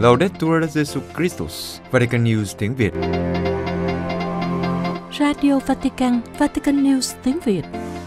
Laudetur Jesu Christus, Vatican News tiếng Việt. Radio Vatican, Vatican News tiếng Việt.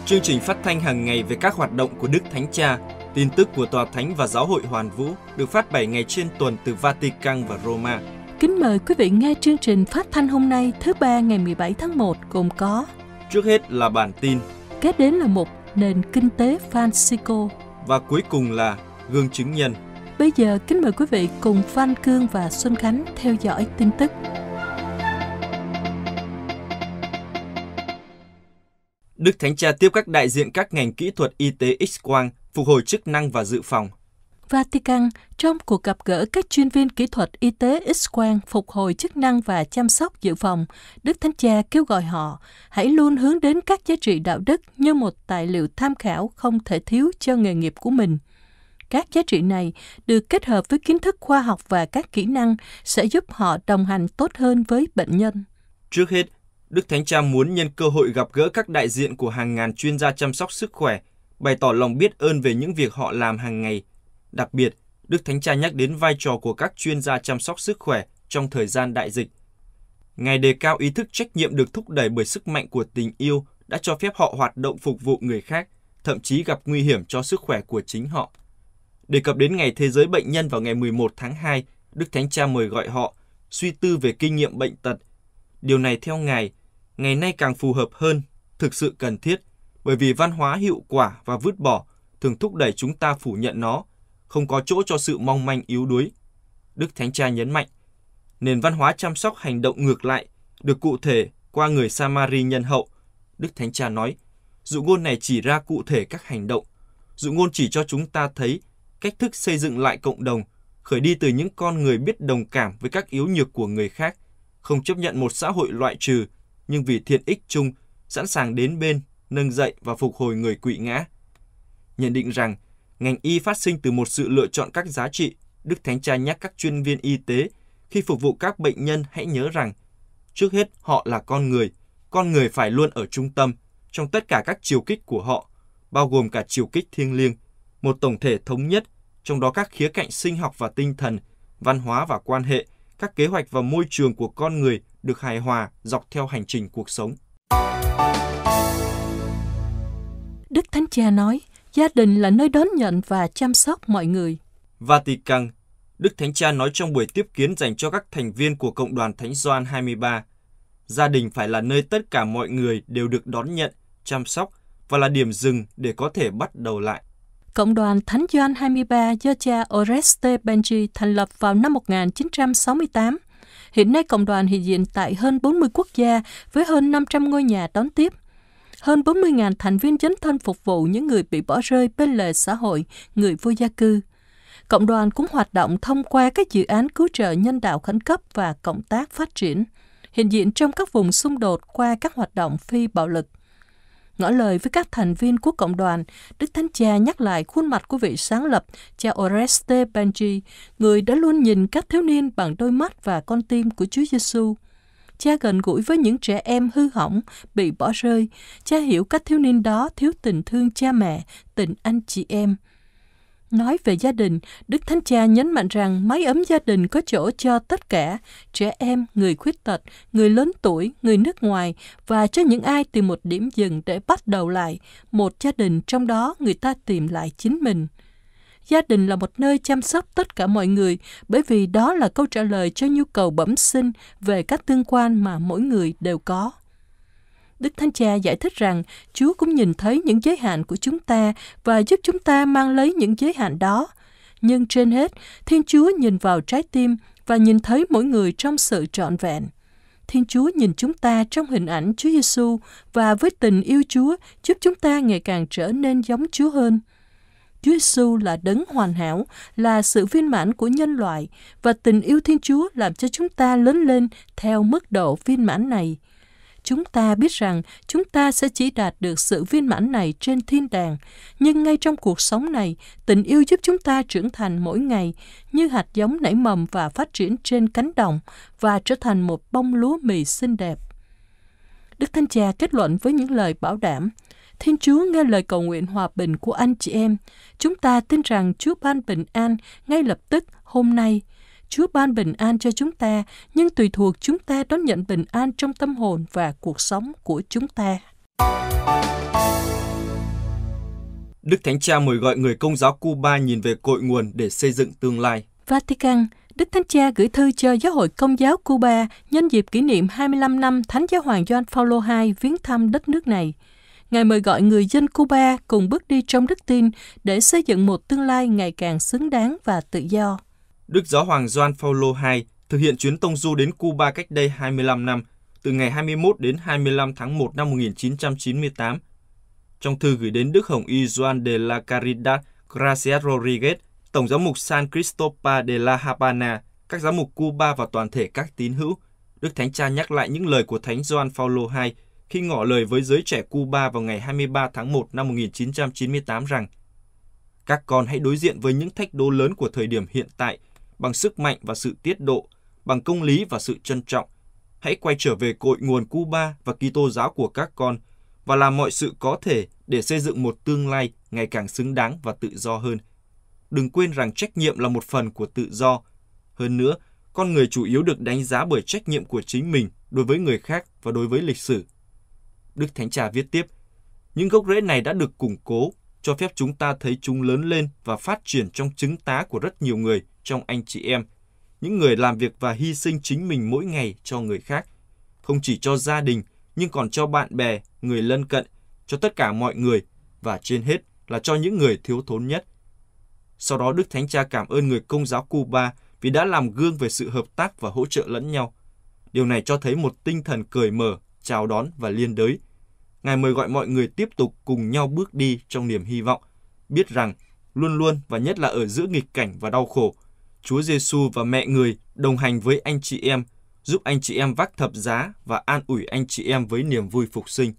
Chương trình phát thanh hàng ngày về các hoạt động của Đức Thánh Cha, tin tức của Tòa Thánh và Giáo hội Hoàn Vũ được phát 7 ngày trên tuần từ Vatican và Roma. Kính mời quý vị nghe chương trình phát thanh hôm nay thứ ba ngày 17 tháng 1 gồm có Trước hết là bản tin Kế đến là một nền kinh tế Francisco. Và cuối cùng là gương chứng nhân. Bây giờ kính mời quý vị cùng Phan Cương và Xuân Khánh theo dõi tin tức. Đức Thánh Cha tiếp các đại diện các ngành kỹ thuật y tế X-quang, phục hồi chức năng và dự phòng. Vatican trong cuộc gặp gỡ các chuyên viên kỹ thuật y tế X-quang phục hồi chức năng và chăm sóc dự phòng, Đức Thánh Cha kêu gọi họ hãy luôn hướng đến các giá trị đạo đức như một tài liệu tham khảo không thể thiếu cho nghề nghiệp của mình. Các giá trị này được kết hợp với kiến thức khoa học và các kỹ năng sẽ giúp họ đồng hành tốt hơn với bệnh nhân. Trước hết, Đức Thánh Cha muốn nhân cơ hội gặp gỡ các đại diện của hàng ngàn chuyên gia chăm sóc sức khỏe, bày tỏ lòng biết ơn về những việc họ làm hàng ngày Đặc biệt, Đức Thánh Cha nhắc đến vai trò của các chuyên gia chăm sóc sức khỏe trong thời gian đại dịch. Ngài đề cao ý thức trách nhiệm được thúc đẩy bởi sức mạnh của tình yêu đã cho phép họ hoạt động phục vụ người khác, thậm chí gặp nguy hiểm cho sức khỏe của chính họ. Đề cập đến Ngày Thế giới Bệnh nhân vào ngày 11 tháng 2, Đức Thánh Cha mời gọi họ suy tư về kinh nghiệm bệnh tật. Điều này theo Ngài, ngày nay càng phù hợp hơn, thực sự cần thiết, bởi vì văn hóa hiệu quả và vứt bỏ thường thúc đẩy chúng ta phủ nhận nó không có chỗ cho sự mong manh yếu đuối. Đức Thánh Cha nhấn mạnh, nền văn hóa chăm sóc hành động ngược lại được cụ thể qua người Samari nhân hậu. Đức Thánh Cha nói, dụ ngôn này chỉ ra cụ thể các hành động. Dụ ngôn chỉ cho chúng ta thấy cách thức xây dựng lại cộng đồng, khởi đi từ những con người biết đồng cảm với các yếu nhược của người khác, không chấp nhận một xã hội loại trừ, nhưng vì thiện ích chung, sẵn sàng đến bên, nâng dậy và phục hồi người quỵ ngã. Nhận định rằng, Ngành y phát sinh từ một sự lựa chọn các giá trị, Đức Thánh Cha nhắc các chuyên viên y tế khi phục vụ các bệnh nhân hãy nhớ rằng trước hết họ là con người, con người phải luôn ở trung tâm trong tất cả các chiều kích của họ, bao gồm cả chiều kích thiêng liêng, một tổng thể thống nhất, trong đó các khía cạnh sinh học và tinh thần, văn hóa và quan hệ, các kế hoạch và môi trường của con người được hài hòa dọc theo hành trình cuộc sống. Đức Thánh Cha nói, Gia đình là nơi đón nhận và chăm sóc mọi người. Vatican Đức Thánh Cha nói trong buổi tiếp kiến dành cho các thành viên của Cộng đoàn Thánh Doan 23, gia đình phải là nơi tất cả mọi người đều được đón nhận, chăm sóc và là điểm dừng để có thể bắt đầu lại. Cộng đoàn Thánh Doan 23 do cha Oreste Benji thành lập vào năm 1968. Hiện nay cộng đoàn hiện diện tại hơn 40 quốc gia với hơn 500 ngôi nhà đón tiếp hơn 40.000 thành viên chính thân phục vụ những người bị bỏ rơi bên lề xã hội, người vô gia cư. Cộng đoàn cũng hoạt động thông qua các dự án cứu trợ nhân đạo khẩn cấp và cộng tác phát triển, hiện diện trong các vùng xung đột qua các hoạt động phi bạo lực. Ngỏ lời với các thành viên của cộng đoàn, Đức Thánh Cha nhắc lại khuôn mặt của vị sáng lập, cha Oreste Benji, người đã luôn nhìn các thiếu niên bằng đôi mắt và con tim của Chúa Giêsu. xu cha gần gũi với những trẻ em hư hỏng, bị bỏ rơi. Cha hiểu các thiếu niên đó thiếu tình thương cha mẹ, tình anh chị em. Nói về gia đình, Đức Thánh Cha nhấn mạnh rằng mái ấm gia đình có chỗ cho tất cả, trẻ em, người khuyết tật, người lớn tuổi, người nước ngoài và cho những ai tìm một điểm dừng để bắt đầu lại, một gia đình trong đó người ta tìm lại chính mình gia đình là một nơi chăm sóc tất cả mọi người bởi vì đó là câu trả lời cho nhu cầu bẩm sinh về các tương quan mà mỗi người đều có. Đức Thánh Cha giải thích rằng Chúa cũng nhìn thấy những giới hạn của chúng ta và giúp chúng ta mang lấy những giới hạn đó. Nhưng trên hết, Thiên Chúa nhìn vào trái tim và nhìn thấy mỗi người trong sự trọn vẹn. Thiên Chúa nhìn chúng ta trong hình ảnh Chúa Giêsu và với tình yêu Chúa giúp chúng ta ngày càng trở nên giống Chúa hơn. Chúa Giêsu là đấng hoàn hảo, là sự viên mãn của nhân loại và tình yêu Thiên Chúa làm cho chúng ta lớn lên theo mức độ viên mãn này. Chúng ta biết rằng chúng ta sẽ chỉ đạt được sự viên mãn này trên thiên đàng, nhưng ngay trong cuộc sống này, tình yêu giúp chúng ta trưởng thành mỗi ngày như hạt giống nảy mầm và phát triển trên cánh đồng và trở thành một bông lúa mì xinh đẹp. Đức Thánh Cha kết luận với những lời bảo đảm – Thiên Chúa nghe lời cầu nguyện hòa bình của anh chị em. Chúng ta tin rằng Chúa ban bình an ngay lập tức hôm nay. Chúa ban bình an cho chúng ta, nhưng tùy thuộc chúng ta đón nhận bình an trong tâm hồn và cuộc sống của chúng ta. Đức Thánh Cha mời gọi người công giáo Cuba nhìn về cội nguồn để xây dựng tương lai. Vatican, Đức Thánh Cha gửi thư cho Giáo hội Công giáo Cuba nhân dịp kỷ niệm 25 năm Thánh Giáo hoàng Gioan Paulo II viếng thăm đất nước này. Ngài mời gọi người dân Cuba cùng bước đi trong đức tin để xây dựng một tương lai ngày càng xứng đáng và tự do. Đức Giáo hoàng Juan Paulo II thực hiện chuyến tông du đến Cuba cách đây 25 năm, từ ngày 21 đến 25 tháng 1 năm 1998. Trong thư gửi đến Đức Hồng Y Juan de la Caridad Gracias Rodriguez, Tổng giám mục San Cristobal de la Habana, các giám mục Cuba và toàn thể các tín hữu, Đức Thánh Cha nhắc lại những lời của Thánh Gioan Paulo II khi ngỏ lời với giới trẻ Cuba vào ngày 23 tháng 1 năm 1998 rằng các con hãy đối diện với những thách đố lớn của thời điểm hiện tại bằng sức mạnh và sự tiết độ, bằng công lý và sự trân trọng. Hãy quay trở về cội nguồn Cuba và Kitô giáo của các con và làm mọi sự có thể để xây dựng một tương lai ngày càng xứng đáng và tự do hơn. Đừng quên rằng trách nhiệm là một phần của tự do. Hơn nữa, con người chủ yếu được đánh giá bởi trách nhiệm của chính mình đối với người khác và đối với lịch sử. Đức Thánh Cha viết tiếp, những gốc rễ này đã được củng cố, cho phép chúng ta thấy chúng lớn lên và phát triển trong chứng tá của rất nhiều người, trong anh chị em, những người làm việc và hy sinh chính mình mỗi ngày cho người khác, không chỉ cho gia đình, nhưng còn cho bạn bè, người lân cận, cho tất cả mọi người và trên hết là cho những người thiếu thốn nhất. Sau đó Đức Thánh Cha cảm ơn người công giáo Cuba vì đã làm gương về sự hợp tác và hỗ trợ lẫn nhau. Điều này cho thấy một tinh thần cởi mở chào đón và liên đới. Ngài mời gọi mọi người tiếp tục cùng nhau bước đi trong niềm hy vọng, biết rằng luôn luôn và nhất là ở giữa nghịch cảnh và đau khổ, Chúa Giêsu và mẹ người đồng hành với anh chị em, giúp anh chị em vác thập giá và an ủi anh chị em với niềm vui phục sinh.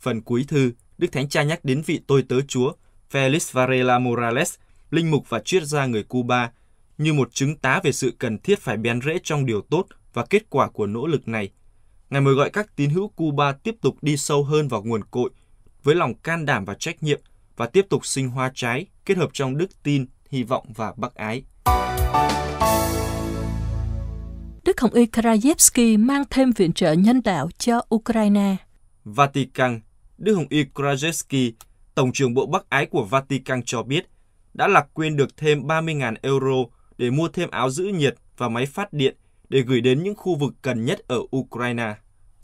Phần cuối thư, Đức Thánh Cha nhắc đến vị tôi tớ Chúa, Felix Varela Morales, linh mục và triết gia người Cuba, như một chứng tá về sự cần thiết phải bén rễ trong điều tốt và kết quả của nỗ lực này – ngài mời gọi các tín hữu Cuba tiếp tục đi sâu hơn vào nguồn cội với lòng can đảm và trách nhiệm và tiếp tục sinh hoa trái kết hợp trong đức tin, hy vọng và bác ái. Đức Hồng Y Krajewski mang thêm viện trợ nhân đạo cho Ukraine. Vatican, Đức Hồng Y Krajewski, Tổng trưởng Bộ Bắc Ái của Vatican cho biết, đã lạc quên được thêm 30.000 euro để mua thêm áo giữ nhiệt và máy phát điện để gửi đến những khu vực cần nhất ở Ukraine.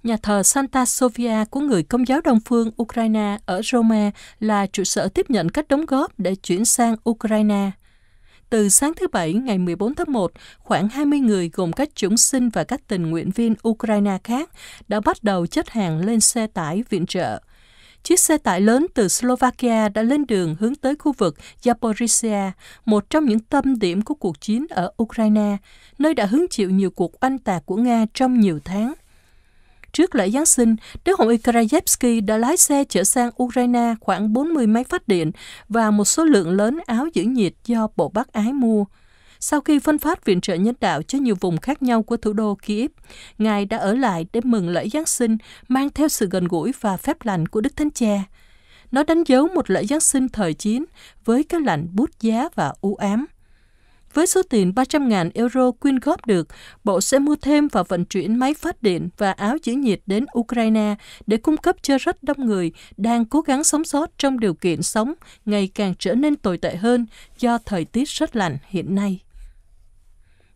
Nhà thờ Santa Sofia của người Công giáo Đông phương Ukraine ở Roma là trụ sở tiếp nhận các đóng góp để chuyển sang Ukraine. Từ sáng thứ Bảy ngày 14 tháng 1, khoảng 20 người gồm các chủng sinh và các tình nguyện viên Ukraine khác đã bắt đầu chất hàng lên xe tải viện trợ – Chiếc xe tải lớn từ Slovakia đã lên đường hướng tới khu vực Zaporizhia, một trong những tâm điểm của cuộc chiến ở Ukraine, nơi đã hứng chịu nhiều cuộc oanh tạc của Nga trong nhiều tháng. Trước lễ Giáng sinh, Đức Hồng Y Krajewski đã lái xe chở sang Ukraine khoảng 40 máy phát điện và một số lượng lớn áo giữ nhiệt do Bộ Bắc Ái mua – sau khi phân phát viện trợ nhân đạo cho nhiều vùng khác nhau của thủ đô Kiev, Ngài đã ở lại để mừng lễ Giáng sinh mang theo sự gần gũi và phép lành của Đức Thánh Cha. Nó đánh dấu một lễ Giáng sinh thời chiến với cái lạnh bút giá và u ám. Với số tiền 300.000 euro quyên góp được, Bộ sẽ mua thêm và vận chuyển máy phát điện và áo giữ nhiệt đến Ukraine để cung cấp cho rất đông người đang cố gắng sống sót trong điều kiện sống ngày càng trở nên tồi tệ hơn do thời tiết rất lạnh hiện nay.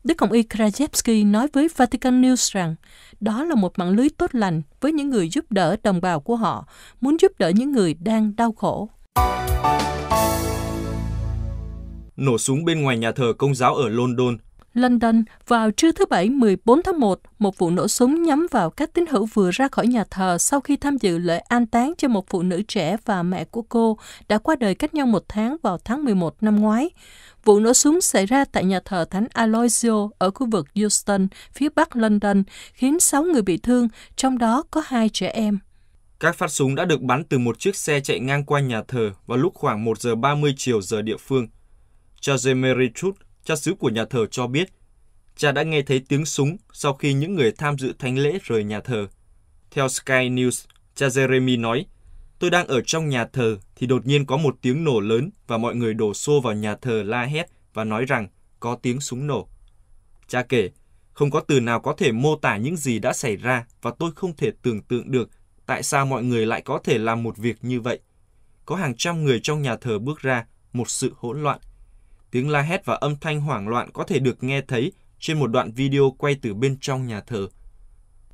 Đức Hồng Y Krajewski nói với Vatican News rằng đó là một mạng lưới tốt lành với những người giúp đỡ đồng bào của họ, muốn giúp đỡ những người đang đau khổ. Nổ súng bên ngoài nhà thờ công giáo ở London London vào trưa thứ Bảy 14 tháng 1, một vụ nổ súng nhắm vào các tín hữu vừa ra khỏi nhà thờ sau khi tham dự lễ an táng cho một phụ nữ trẻ và mẹ của cô đã qua đời cách nhau một tháng vào tháng 11 năm ngoái. Vụ nổ súng xảy ra tại nhà thờ Thánh Aloysio ở khu vực Houston, phía bắc London, khiến 6 người bị thương, trong đó có hai trẻ em. Các phát súng đã được bắn từ một chiếc xe chạy ngang qua nhà thờ vào lúc khoảng 1 giờ 30 chiều giờ địa phương. Cha Mary Truth, cha xứ của nhà thờ cho biết, cha đã nghe thấy tiếng súng sau khi những người tham dự thánh lễ rời nhà thờ. Theo Sky News, cha Jeremy nói, Tôi đang ở trong nhà thờ thì đột nhiên có một tiếng nổ lớn và mọi người đổ xô vào nhà thờ la hét và nói rằng có tiếng súng nổ. Cha kể, không có từ nào có thể mô tả những gì đã xảy ra và tôi không thể tưởng tượng được tại sao mọi người lại có thể làm một việc như vậy. Có hàng trăm người trong nhà thờ bước ra, một sự hỗn loạn. Tiếng la hét và âm thanh hoảng loạn có thể được nghe thấy trên một đoạn video quay từ bên trong nhà thờ.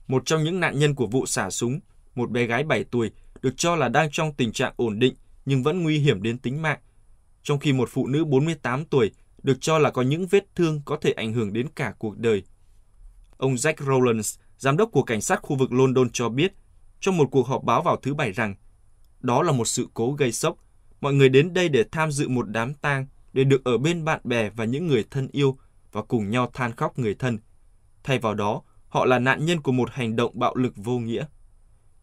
Một trong những nạn nhân của vụ xả súng, một bé gái 7 tuổi, được cho là đang trong tình trạng ổn định nhưng vẫn nguy hiểm đến tính mạng, trong khi một phụ nữ 48 tuổi được cho là có những vết thương có thể ảnh hưởng đến cả cuộc đời. Ông Jack Rowlands, giám đốc của cảnh sát khu vực London cho biết trong một cuộc họp báo vào thứ Bảy rằng đó là một sự cố gây sốc. Mọi người đến đây để tham dự một đám tang, để được ở bên bạn bè và những người thân yêu và cùng nhau than khóc người thân. Thay vào đó, họ là nạn nhân của một hành động bạo lực vô nghĩa.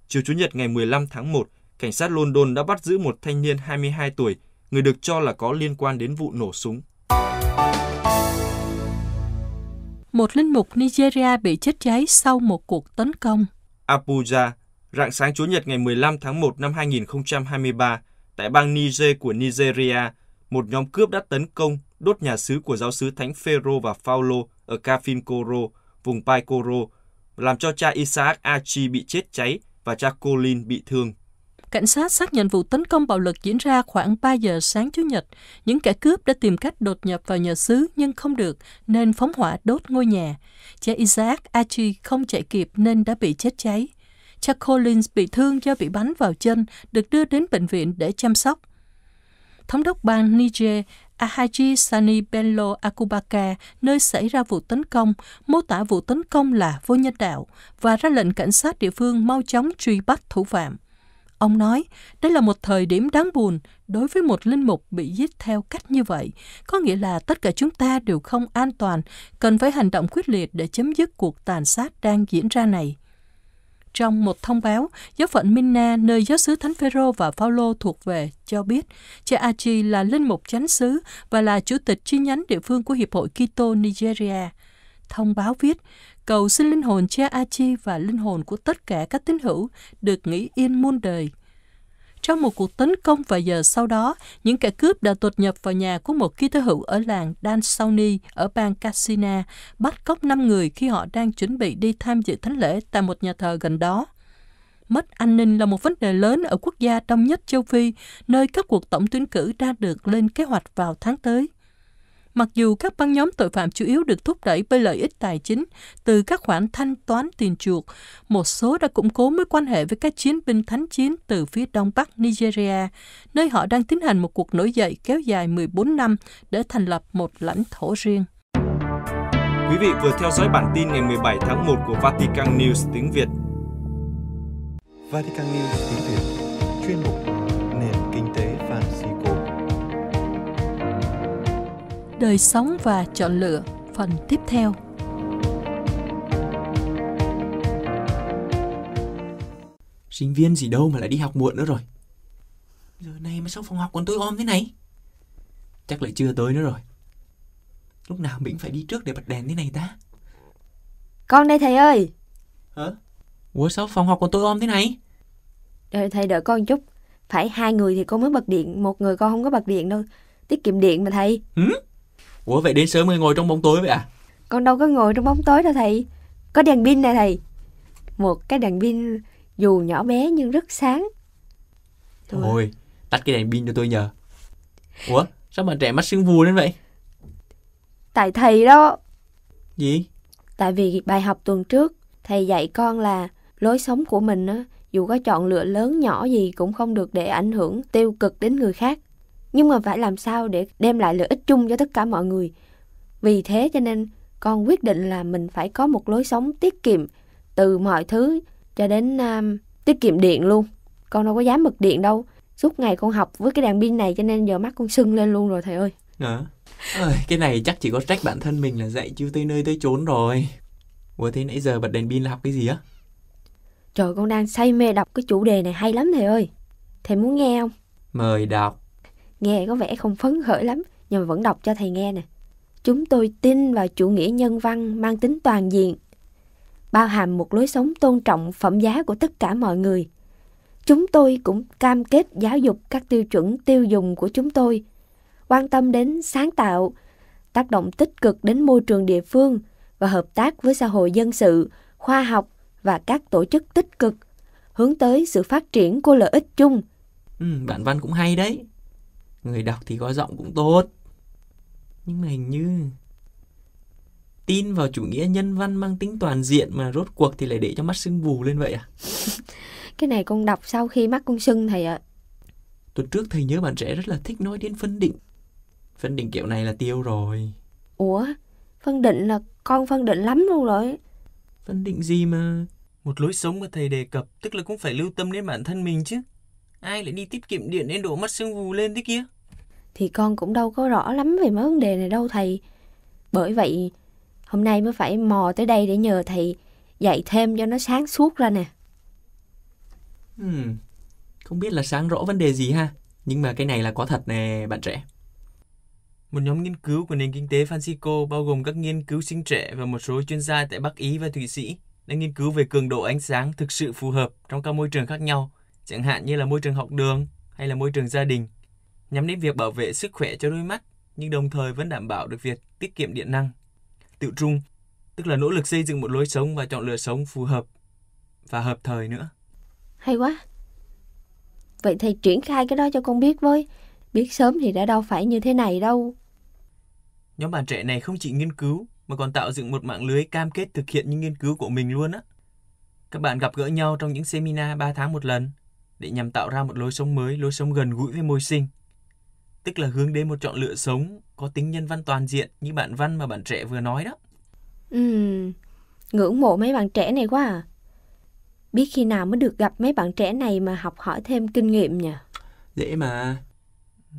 Chiều Chủ nhật ngày 15 tháng 1, cảnh sát London đã bắt giữ một thanh niên 22 tuổi, người được cho là có liên quan đến vụ nổ súng. Một linh mục Nigeria bị chết cháy sau một cuộc tấn công. Abuja, rạng sáng Chủ nhật ngày 15 tháng 1 năm 2023, tại bang Niger của Nigeria, một nhóm cướp đã tấn công, đốt nhà xứ của giáo sứ Thánh Phêrô và Paulo ở Kafinkoro, vùng Paikoro, làm cho cha Isaac Achi bị chết cháy và Jacqueline bị thương. Cảnh sát xác nhận vụ tấn công bạo lực diễn ra khoảng 3 giờ sáng Chủ nhật. Những kẻ cướp đã tìm cách đột nhập vào nhà xứ nhưng không được nên phóng hỏa đốt ngôi nhà. Cha Isaac Archie không chạy kịp nên đã bị chết cháy. Cha Collins bị thương do bị bắn vào chân, được đưa đến bệnh viện để chăm sóc. Thống đốc bang Niger Ahaji Sani Benlo Akubaka, nơi xảy ra vụ tấn công, mô tả vụ tấn công là vô nhân đạo và ra lệnh cảnh sát địa phương mau chóng truy bắt thủ phạm. Ông nói, đây là một thời điểm đáng buồn đối với một linh mục bị giết theo cách như vậy, có nghĩa là tất cả chúng ta đều không an toàn, cần phải hành động quyết liệt để chấm dứt cuộc tàn sát đang diễn ra này. Trong một thông báo, giáo phận Minna, nơi giáo sứ Thánh Phaero và Phaolô thuộc về, cho biết cha Achi là linh mục chánh xứ và là chủ tịch chi nhánh địa phương của Hiệp hội Kitô Nigeria. Thông báo viết, cầu xin linh hồn cha Achi và linh hồn của tất cả các tín hữu được nghỉ yên muôn đời trong một cuộc tấn công vài giờ sau đó, những kẻ cướp đã đột nhập vào nhà của một ký tế hữu ở làng Dansoni ở bang Cassina, bắt cóc 5 người khi họ đang chuẩn bị đi tham dự thánh lễ tại một nhà thờ gần đó. Mất an ninh là một vấn đề lớn ở quốc gia đông nhất châu Phi, nơi các cuộc tổng tuyển cử đã được lên kế hoạch vào tháng tới. Mặc dù các băng nhóm tội phạm chủ yếu được thúc đẩy bởi lợi ích tài chính từ các khoản thanh toán tiền chuộc, một số đã củng cố mối quan hệ với các chiến binh thánh chiến từ phía đông bắc Nigeria, nơi họ đang tiến hành một cuộc nổi dậy kéo dài 14 năm để thành lập một lãnh thổ riêng. Quý vị vừa theo dõi bản tin ngày 17 tháng 1 của Vatican News tiếng Việt. Vatican News tiếng Việt, chuyên mục đời sống và chọn lựa phần tiếp theo. Sinh viên gì đâu mà lại đi học muộn nữa rồi. Giờ này mà sao phòng học còn tối om thế này? Chắc lại chưa tới nữa rồi. Lúc nào mình phải đi trước để bật đèn thế này ta? Con đây thầy ơi. Hả? Ủa sao phòng học còn tối om thế này? Đợi thầy đợi con chút. Phải hai người thì con mới bật điện, một người con không có bật điện đâu. Tiết kiệm điện mà thầy. Ừ? Ủa vậy đến sớm mới ngồi trong bóng tối vậy à? Con đâu có ngồi trong bóng tối đâu thầy. Có đèn pin này thầy. Một cái đèn pin dù nhỏ bé nhưng rất sáng. Thôi, Thôi tắt cái đèn pin cho tôi nhờ. Ủa, sao mà trẻ mắt sưng vù đến vậy? Tại thầy đó. Gì? Tại vì bài học tuần trước, thầy dạy con là lối sống của mình á, dù có chọn lựa lớn nhỏ gì cũng không được để ảnh hưởng tiêu cực đến người khác nhưng mà phải làm sao để đem lại lợi ích chung cho tất cả mọi người vì thế cho nên con quyết định là mình phải có một lối sống tiết kiệm từ mọi thứ cho đến um, tiết kiệm điện luôn con đâu có dám bật điện đâu suốt ngày con học với cái đèn pin này cho nên giờ mắt con sưng lên luôn rồi thầy ơi à. cái này chắc chỉ có trách bản thân mình là dạy chưa tới nơi tới chốn rồi Ủa thế nãy giờ bật đèn pin là học cái gì á? Trời con đang say mê đọc cái chủ đề này hay lắm thầy ơi Thầy muốn nghe không? Mời đọc Nghe có vẻ không phấn khởi lắm, nhưng mà vẫn đọc cho thầy nghe nè. Chúng tôi tin vào chủ nghĩa nhân văn mang tính toàn diện, bao hàm một lối sống tôn trọng phẩm giá của tất cả mọi người. Chúng tôi cũng cam kết giáo dục các tiêu chuẩn tiêu dùng của chúng tôi, quan tâm đến sáng tạo, tác động tích cực đến môi trường địa phương và hợp tác với xã hội dân sự, khoa học và các tổ chức tích cực, hướng tới sự phát triển của lợi ích chung. Ừ, bạn Văn cũng hay đấy. Người đọc thì có giọng cũng tốt Nhưng mà hình như Tin vào chủ nghĩa nhân văn mang tính toàn diện Mà rốt cuộc thì lại để cho mắt sưng vù lên vậy à Cái này con đọc sau khi mắt con sưng thầy ạ Tuần trước thầy nhớ bạn trẻ rất là thích nói đến phân định Phân định kiểu này là tiêu rồi Ủa Phân định là con phân định lắm luôn rồi Phân định gì mà Một lối sống mà thầy đề cập Tức là cũng phải lưu tâm đến bản thân mình chứ Ai lại đi tiết kiệm điện nên đổ mất sương vù lên thế kia? Thì con cũng đâu có rõ lắm về mấy vấn đề này đâu thầy. Bởi vậy, hôm nay mới phải mò tới đây để nhờ thầy dạy thêm cho nó sáng suốt ra nè. Hmm, không biết là sáng rõ vấn đề gì ha, nhưng mà cái này là có thật nè bạn trẻ. Một nhóm nghiên cứu của nền kinh tế Francisco bao gồm các nghiên cứu sinh trẻ và một số chuyên gia tại Bắc Ý và Thụy Sĩ đã nghiên cứu về cường độ ánh sáng thực sự phù hợp trong các môi trường khác nhau chẳng hạn như là môi trường học đường hay là môi trường gia đình, nhằm đến việc bảo vệ sức khỏe cho đôi mắt nhưng đồng thời vẫn đảm bảo được việc tiết kiệm điện năng. Tự trung, tức là nỗ lực xây dựng một lối sống và chọn lựa sống phù hợp và hợp thời nữa. Hay quá. Vậy thầy triển khai cái đó cho con biết với. Biết sớm thì đã đâu phải như thế này đâu. Nhóm bạn trẻ này không chỉ nghiên cứu mà còn tạo dựng một mạng lưới cam kết thực hiện những nghiên cứu của mình luôn á. Các bạn gặp gỡ nhau trong những seminar 3 tháng một lần để nhằm tạo ra một lối sống mới, lối sống gần gũi với môi sinh. Tức là hướng đến một chọn lựa sống có tính nhân văn toàn diện như bạn Văn mà bạn trẻ vừa nói đó. Ừ, ngưỡng mộ mấy bạn trẻ này quá à. Biết khi nào mới được gặp mấy bạn trẻ này mà học hỏi thêm kinh nghiệm nhỉ? Dễ mà.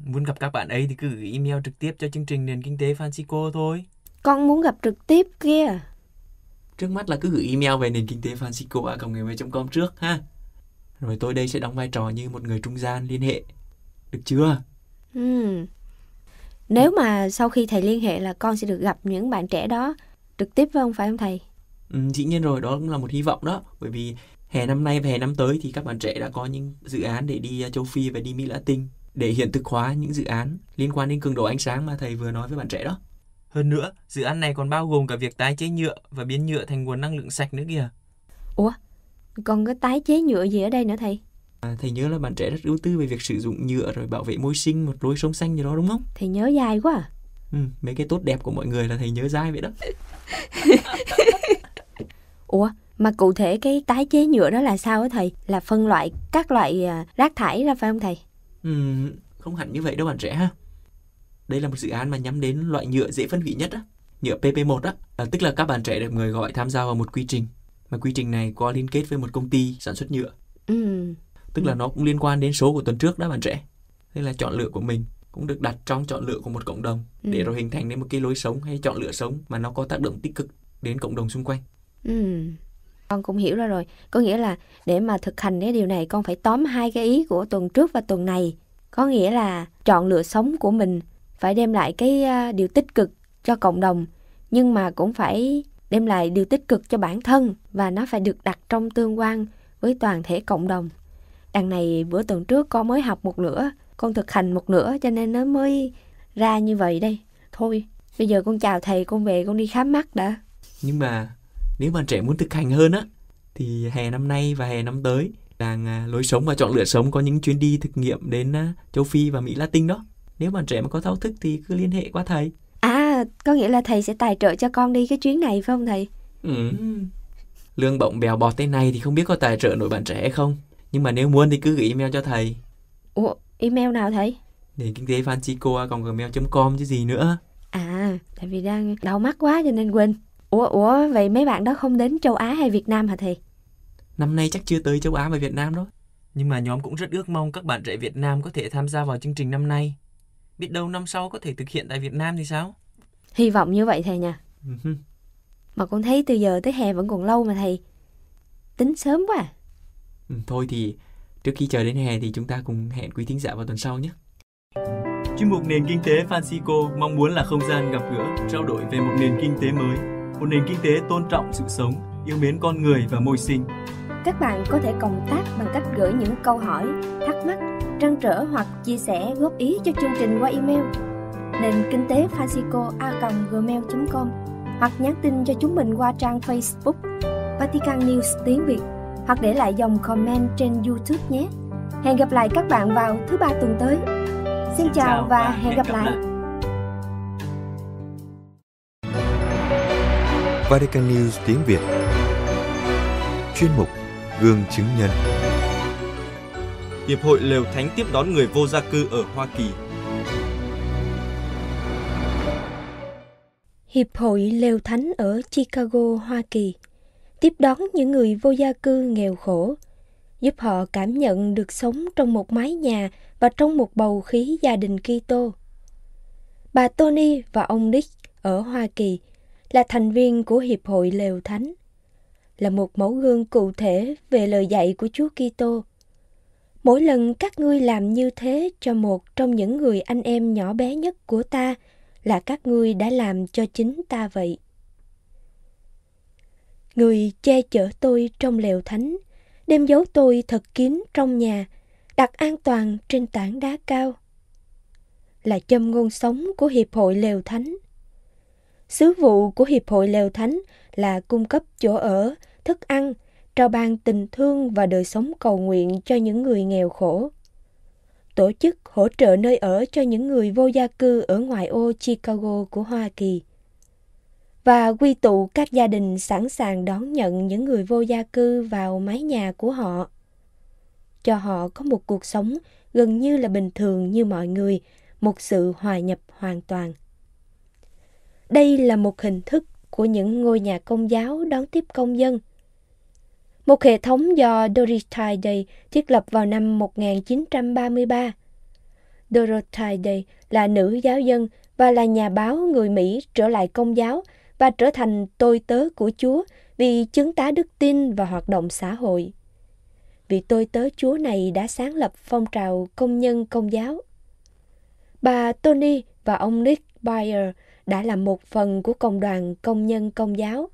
Muốn gặp các bạn ấy thì cứ gửi email trực tiếp cho chương trình Nền Kinh tế Francisco thôi. Con muốn gặp trực tiếp kia. Trước mắt là cứ gửi email về nền kinh tế Francisco à, com trước ha rồi tôi đây sẽ đóng vai trò như một người trung gian liên hệ được chưa ừ. nếu mà sau khi thầy liên hệ là con sẽ được gặp những bạn trẻ đó trực tiếp với ông phải không thầy ừ, dĩ nhiên rồi đó cũng là một hy vọng đó bởi vì hè năm nay và hè năm tới thì các bạn trẻ đã có những dự án để đi à, châu phi và đi mỹ latin để hiện thực hóa những dự án liên quan đến cường độ ánh sáng mà thầy vừa nói với bạn trẻ đó hơn nữa, dự án này còn bao gồm cả việc tái chế nhựa và biến nhựa thành nguồn năng lượng sạch nữa kìa. Ủa, còn cái tái chế nhựa gì ở đây nữa thầy À, thầy nhớ là bạn trẻ rất ưu tư về việc sử dụng nhựa rồi bảo vệ môi sinh một lối sống xanh gì đó đúng không? Thầy nhớ dài quá. À? Ừ, mấy cái tốt đẹp của mọi người là thầy nhớ dài vậy đó. Ủa, mà cụ thể cái tái chế nhựa đó là sao á thầy? Là phân loại các loại à, rác thải ra phải không thầy? Ừ, không hẳn như vậy đâu bạn trẻ ha. Đây là một dự án mà nhắm đến loại nhựa dễ phân hủy nhất á, nhựa PP1 á, à, tức là các bạn trẻ được người gọi tham gia vào một quy trình mà quy trình này có liên kết với một công ty sản xuất nhựa ừ. tức ừ. là nó cũng liên quan đến số của tuần trước đó bạn trẻ thế là chọn lựa của mình cũng được đặt trong chọn lựa của một cộng đồng ừ. để rồi hình thành nên một cái lối sống hay chọn lựa sống mà nó có tác động tích cực đến cộng đồng xung quanh ừ con cũng hiểu ra rồi có nghĩa là để mà thực hành cái điều này con phải tóm hai cái ý của tuần trước và tuần này có nghĩa là chọn lựa sống của mình phải đem lại cái à, điều tích cực cho cộng đồng nhưng mà cũng phải đem lại điều tích cực cho bản thân và nó phải được đặt trong tương quan với toàn thể cộng đồng. Đằng này bữa tuần trước con mới học một nửa, con thực hành một nửa cho nên nó mới ra như vậy đây. Thôi, bây giờ con chào thầy, con về con đi khám mắt đã. Nhưng mà nếu mà trẻ muốn thực hành hơn á, thì hè năm nay và hè năm tới làng à, lối sống và chọn lựa sống có những chuyến đi thực nghiệm đến à, châu Phi và Mỹ Latin đó. Nếu mà trẻ mà có thao thức thì cứ liên hệ qua thầy có nghĩa là thầy sẽ tài trợ cho con đi cái chuyến này phải không thầy? Ừ. ừ. Lương bổng bèo bọt thế này thì không biết có tài trợ nổi bạn trẻ không. Nhưng mà nếu muốn thì cứ gửi email cho thầy. Ủa, email nào thầy? Nền kinh tế Francisco còn gmail.com chứ gì nữa. À, tại vì đang đau mắt quá cho nên quên. Ủa, ủa, vậy mấy bạn đó không đến châu Á hay Việt Nam hả thầy? Năm nay chắc chưa tới châu Á và Việt Nam đó. Nhưng mà nhóm cũng rất ước mong các bạn trẻ Việt Nam có thể tham gia vào chương trình năm nay. Biết đâu năm sau có thể thực hiện tại Việt Nam thì sao? hy vọng như vậy thầy nha ừ mà con thấy từ giờ tới hè vẫn còn lâu mà thầy tính sớm quá à. thôi thì trước khi chờ đến hè thì chúng ta cùng hẹn quý thính giả vào tuần sau nhé Chuyên mục nền kinh tế Francisco mong muốn là không gian gặp gỡ, trao đổi về một nền kinh tế mới, một nền kinh tế tôn trọng sự sống, yêu mến con người và môi sinh. Các bạn có thể cộng tác bằng cách gửi những câu hỏi, thắc mắc, trăn trở hoặc chia sẻ góp ý cho chương trình qua email nền kinh tế fasico a gmail com hoặc nhắn tin cho chúng mình qua trang Facebook Vatican News tiếng Việt hoặc để lại dòng comment trên YouTube nhé. Hẹn gặp lại các bạn vào thứ ba tuần tới. Xin, Xin chào, chào và hẹn gặp, gặp lại. Vatican News tiếng Việt Chuyên mục Gương chứng nhân Hiệp hội Lều Thánh tiếp đón người vô gia cư ở Hoa Kỳ Hiệp hội Lều Thánh ở Chicago, Hoa Kỳ tiếp đón những người vô gia cư nghèo khổ, giúp họ cảm nhận được sống trong một mái nhà và trong một bầu khí gia đình Kitô. Bà Tony và ông Nick ở Hoa Kỳ là thành viên của Hiệp hội Lều Thánh, là một mẫu gương cụ thể về lời dạy của Chúa Kitô. Mỗi lần các ngươi làm như thế cho một trong những người anh em nhỏ bé nhất của ta – là các ngươi đã làm cho chính ta vậy. Người che chở tôi trong lều thánh, đem giấu tôi thật kín trong nhà, đặt an toàn trên tảng đá cao. Là châm ngôn sống của Hiệp hội Lều Thánh. Sứ vụ của Hiệp hội Lều Thánh là cung cấp chỗ ở, thức ăn, trao ban tình thương và đời sống cầu nguyện cho những người nghèo khổ tổ chức hỗ trợ nơi ở cho những người vô gia cư ở ngoại ô Chicago của Hoa Kỳ và quy tụ các gia đình sẵn sàng đón nhận những người vô gia cư vào mái nhà của họ cho họ có một cuộc sống gần như là bình thường như mọi người một sự hòa nhập hoàn toàn đây là một hình thức của những ngôi nhà công giáo đón tiếp công dân một hệ thống do Dorothy Day thiết lập vào năm 1933. Dorothy Day là nữ giáo dân và là nhà báo người Mỹ trở lại công giáo và trở thành tôi tớ của Chúa vì chứng tá đức tin và hoạt động xã hội. Vì tôi tớ Chúa này đã sáng lập phong trào công nhân công giáo. Bà Tony và ông Nick Byer đã là một phần của công đoàn công nhân công giáo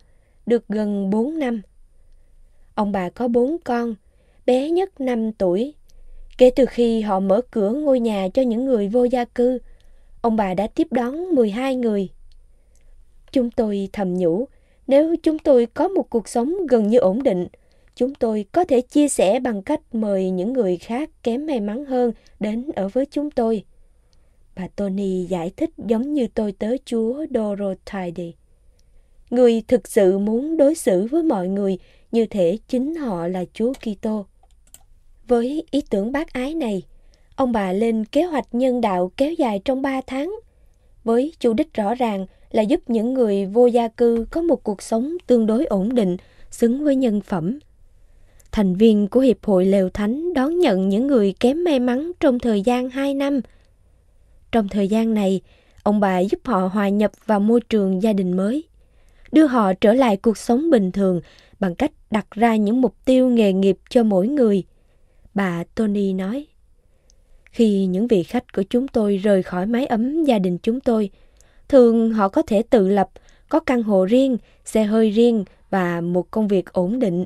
được gần 4 năm. Ông bà có bốn con, bé nhất 5 tuổi. Kể từ khi họ mở cửa ngôi nhà cho những người vô gia cư, ông bà đã tiếp đón 12 người. Chúng tôi thầm nhủ, nếu chúng tôi có một cuộc sống gần như ổn định, chúng tôi có thể chia sẻ bằng cách mời những người khác kém may mắn hơn đến ở với chúng tôi. Bà Tony giải thích giống như tôi tới chúa Dorothy. Người thực sự muốn đối xử với mọi người như thể chính họ là Chúa Kitô. Với ý tưởng bác ái này, ông bà lên kế hoạch nhân đạo kéo dài trong 3 tháng, với chủ đích rõ ràng là giúp những người vô gia cư có một cuộc sống tương đối ổn định, xứng với nhân phẩm. Thành viên của Hiệp hội Lều Thánh đón nhận những người kém may mắn trong thời gian 2 năm. Trong thời gian này, ông bà giúp họ hòa nhập vào môi trường gia đình mới – đưa họ trở lại cuộc sống bình thường bằng cách đặt ra những mục tiêu nghề nghiệp cho mỗi người. Bà Tony nói, khi những vị khách của chúng tôi rời khỏi mái ấm gia đình chúng tôi, thường họ có thể tự lập, có căn hộ riêng, xe hơi riêng và một công việc ổn định.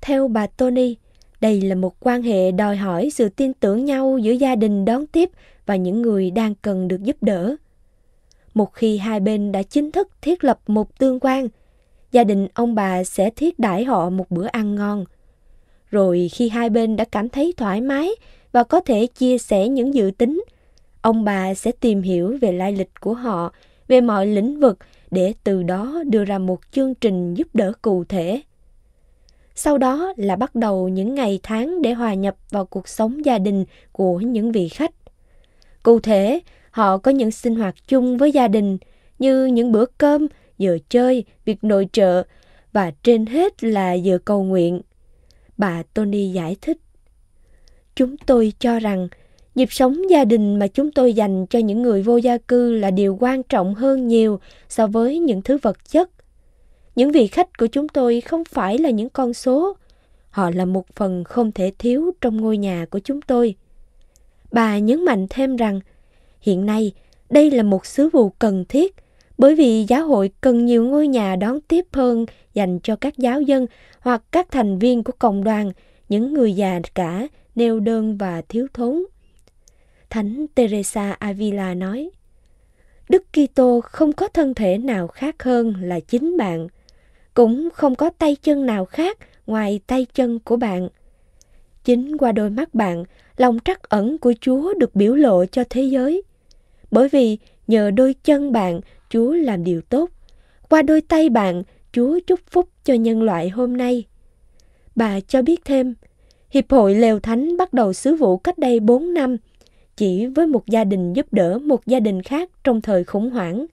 Theo bà Tony, đây là một quan hệ đòi hỏi sự tin tưởng nhau giữa gia đình đón tiếp và những người đang cần được giúp đỡ một khi hai bên đã chính thức thiết lập một tương quan gia đình ông bà sẽ thiết đãi họ một bữa ăn ngon rồi khi hai bên đã cảm thấy thoải mái và có thể chia sẻ những dự tính ông bà sẽ tìm hiểu về lai lịch của họ về mọi lĩnh vực để từ đó đưa ra một chương trình giúp đỡ cụ thể sau đó là bắt đầu những ngày tháng để hòa nhập vào cuộc sống gia đình của những vị khách cụ thể Họ có những sinh hoạt chung với gia đình như những bữa cơm, giờ chơi, việc nội trợ và trên hết là giờ cầu nguyện. Bà Tony giải thích. Chúng tôi cho rằng nhịp sống gia đình mà chúng tôi dành cho những người vô gia cư là điều quan trọng hơn nhiều so với những thứ vật chất. Những vị khách của chúng tôi không phải là những con số, họ là một phần không thể thiếu trong ngôi nhà của chúng tôi. Bà nhấn mạnh thêm rằng Hiện nay, đây là một sứ vụ cần thiết bởi vì giáo hội cần nhiều ngôi nhà đón tiếp hơn dành cho các giáo dân hoặc các thành viên của cộng đoàn, những người già cả, neo đơn và thiếu thốn. Thánh Teresa Avila nói: Đức Kitô không có thân thể nào khác hơn là chính bạn, cũng không có tay chân nào khác ngoài tay chân của bạn. Chính qua đôi mắt bạn, lòng trắc ẩn của Chúa được biểu lộ cho thế giới – bởi vì nhờ đôi chân bạn Chúa làm điều tốt. Qua đôi tay bạn, Chúa chúc phúc cho nhân loại hôm nay. Bà cho biết thêm, Hiệp hội Lều Thánh bắt đầu sứ vụ cách đây 4 năm, chỉ với một gia đình giúp đỡ một gia đình khác trong thời khủng hoảng.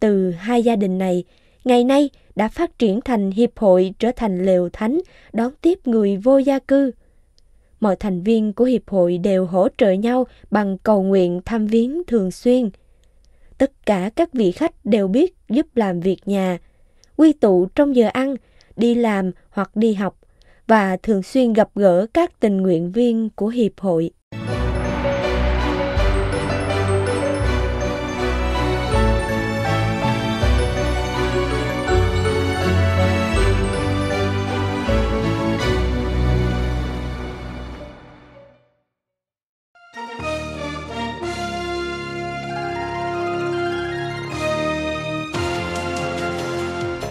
Từ hai gia đình này, ngày nay đã phát triển thành hiệp hội trở thành lều thánh đón tiếp người vô gia cư mọi thành viên của hiệp hội đều hỗ trợ nhau bằng cầu nguyện thăm viếng thường xuyên. Tất cả các vị khách đều biết giúp làm việc nhà, quy tụ trong giờ ăn, đi làm hoặc đi học và thường xuyên gặp gỡ các tình nguyện viên của hiệp hội.